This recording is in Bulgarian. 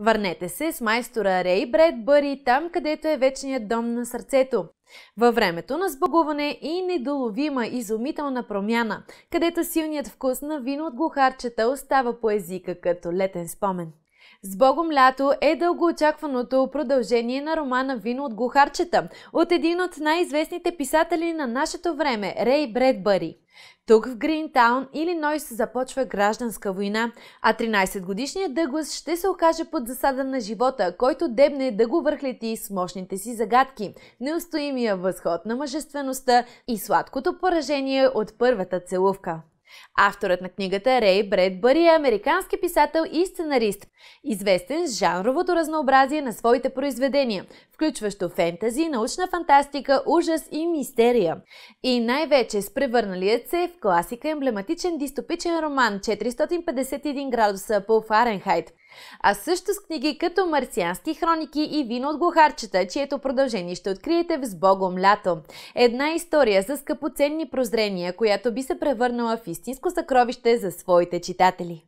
Върнете се с майстора Рей Бред Бъри там, където е вечният дом на сърцето. Във времето на сбогуване и недоловима изумителна промяна, където силният вкус на вино от глухарчета остава по езика като летен спомен. С Богом лято е дългоочакваното продължение на романа Вино от глухарчета от един от най-известните писатели на нашето време – Рей Бредбъри. Тук в Гринтаун, Илинойс, започва гражданска война, а 13-годишният Дъглас ще се окаже под засада на живота, който дебне да го върхлети с мощните си загадки, неустоимия възход на мъжествеността и сладкото поражение от първата целувка. Авторът на книгата Рей Бредбъри е американски писател и сценарист, известен с жанровото разнообразие на своите произведения, включващо фентази, научна фантастика, ужас и мистерия. И най-вече с превърналият се в класика емблематичен дистопичен роман 451 градуса по Фаренхайт – а също с книги като Марсиански хроники и Вино от глухарчета, чието продължение ще откриете в Сбогом лято. Една история за скъпоценни прозрения, която би се превърнала в истинско съкровище за своите читатели.